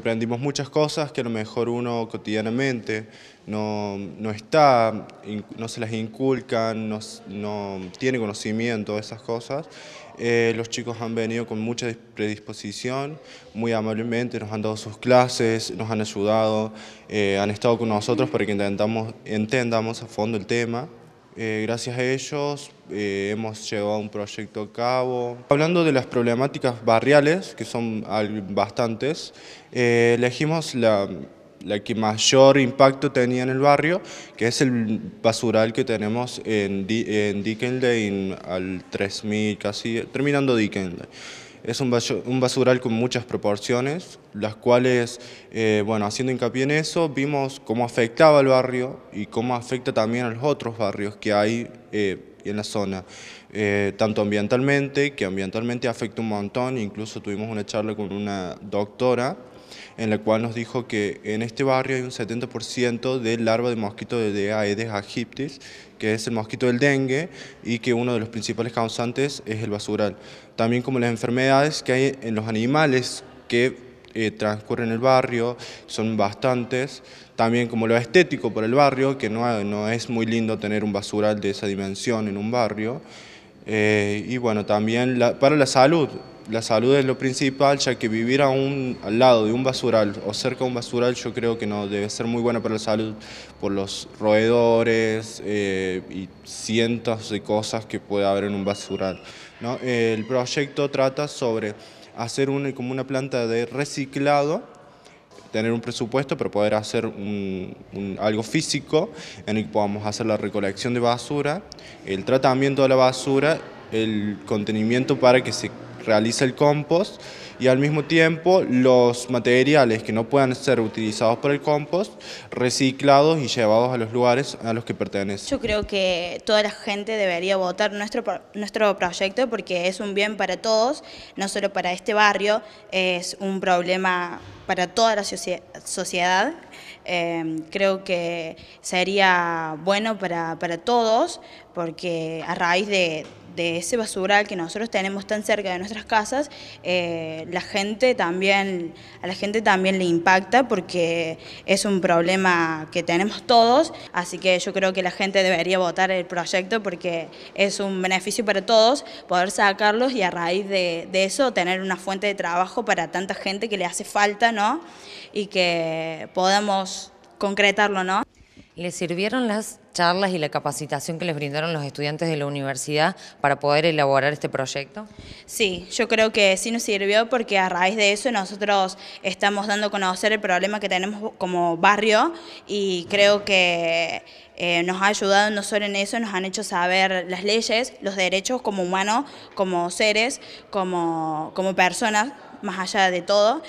Aprendimos muchas cosas que a lo mejor uno cotidianamente no, no está, no se las inculcan, no, no tiene conocimiento de esas cosas. Eh, los chicos han venido con mucha predisposición, muy amablemente nos han dado sus clases, nos han ayudado, eh, han estado con nosotros para que intentamos, entendamos a fondo el tema. Eh, gracias a ellos eh, hemos llevado un proyecto a cabo. Hablando de las problemáticas barriales, que son bastantes, eh, elegimos la, que mayor impacto tenía en el barrio, que es el basural que tenemos en, en Dickenley, al 3000, casi terminando Dickenley. Es un, basural con muchas proporciones, las cuales, eh, bueno, haciendo hincapié en eso, vimos cómo afectaba al barrio y cómo afecta también a los otros barrios que hay eh, en la zona, eh, tanto ambientalmente, que ambientalmente afecta un montón, incluso tuvimos una charla con una doctora en la cual nos dijo que en este barrio hay un 70% de larva de mosquito de Aedes aegyptis, que es el mosquito del dengue y que uno de los principales causantes es el basural. También como las enfermedades que hay en los animales que eh, transcurren en el barrio, son bastantes, también como lo estético por el barrio, que no, no es muy lindo tener un basural de esa dimensión en un barrio, eh, y bueno, también para la salud, la salud es lo principal, ya que vivir a un, al lado de un basural o cerca de un basural yo creo que no debe ser muy bueno para la salud por los roedores eh, y cientos de cosas que puede haber en un basural. ¿no? El proyecto trata sobre hacer una, como una planta de reciclado tener un presupuesto para poder hacer un, algo físico en el que podamos hacer la recolección de basura, el tratamiento de la basura, el contenimiento para que se realiza el compost y al mismo tiempo los materiales que no puedan ser utilizados por el compost, reciclados y llevados a los lugares a los que pertenecen. Yo creo que toda la gente debería votar nuestro, nuestro proyecto porque es un bien para todos, no solo para este barrio, es un problema para toda la sociedad Em, creo que sería bueno para, para todos porque a raíz de, de ese basural que nosotros tenemos tan cerca de nuestras casas, eh, la gente también, a la gente también le impacta porque es un problema que tenemos todos, así que yo creo que la gente debería votar el proyecto porque es un beneficio para todos poder sacarlos y a raíz de, de eso tener una fuente de trabajo para tanta gente que le hace falta, ¿no? Y que podamos concretarlo, ¿no? ¿Les sirvieron las charlas y la capacitación que les brindaron los estudiantes de la universidad para poder elaborar este proyecto? Sí, yo creo que sí nos sirvió porque a raíz de eso nosotros estamos dando a conocer el problema que tenemos como barrio y creo que eh, nos ha ayudado no solo en eso, nos han hecho saber las leyes, los derechos como humanos, como seres, como, como personas, más allá de todo.